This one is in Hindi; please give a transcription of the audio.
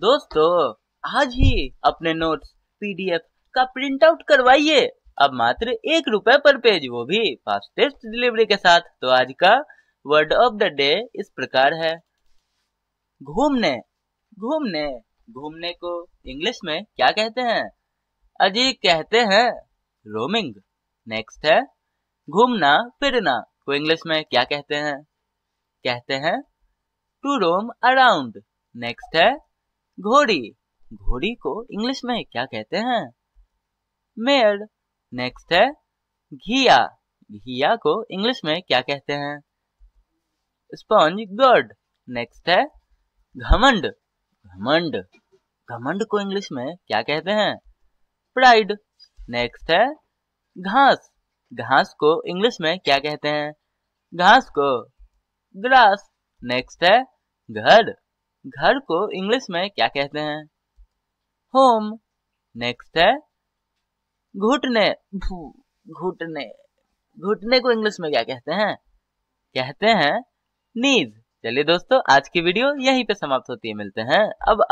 दोस्तों आज ही अपने नोट्स पीडीएफ का प्रिंट आउट करवाइए अब मात्र एक रुपए पर पेज वो भी फास्टेस्ट डिलीवरी के साथ तो आज का वर्ड ऑफ द डे इस प्रकार है घूमने घूमने घूमने को इंग्लिश में क्या कहते हैं अजी कहते हैं रोमिंग नेक्स्ट है घूमना फिरना को इंग्लिश में क्या कहते हैं कहते हैं टू रोम अराउंड नेक्स्ट है घोड़ी घोड़ी को इंग्लिश में क्या कहते हैं मेड नेक्स्ट है घिया घिया को इंग्लिश में क्या कहते हैं स्पॉन्ज गॉड नेक्स्ट है घमंड घमंड घमंड को इंग्लिश में क्या कहते हैं प्राइड नेक्स्ट है घास घास को इंग्लिश में क्या कहते हैं घास को ग्रास नेक्स्ट है घर घर को इंग्लिश में क्या कहते हैं होम नेक्स्ट है घुटने घुटने घुटने को इंग्लिश में क्या कहते हैं कहते हैं नीज चलिए दोस्तों आज की वीडियो यहीं पे समाप्त होती है मिलते हैं अब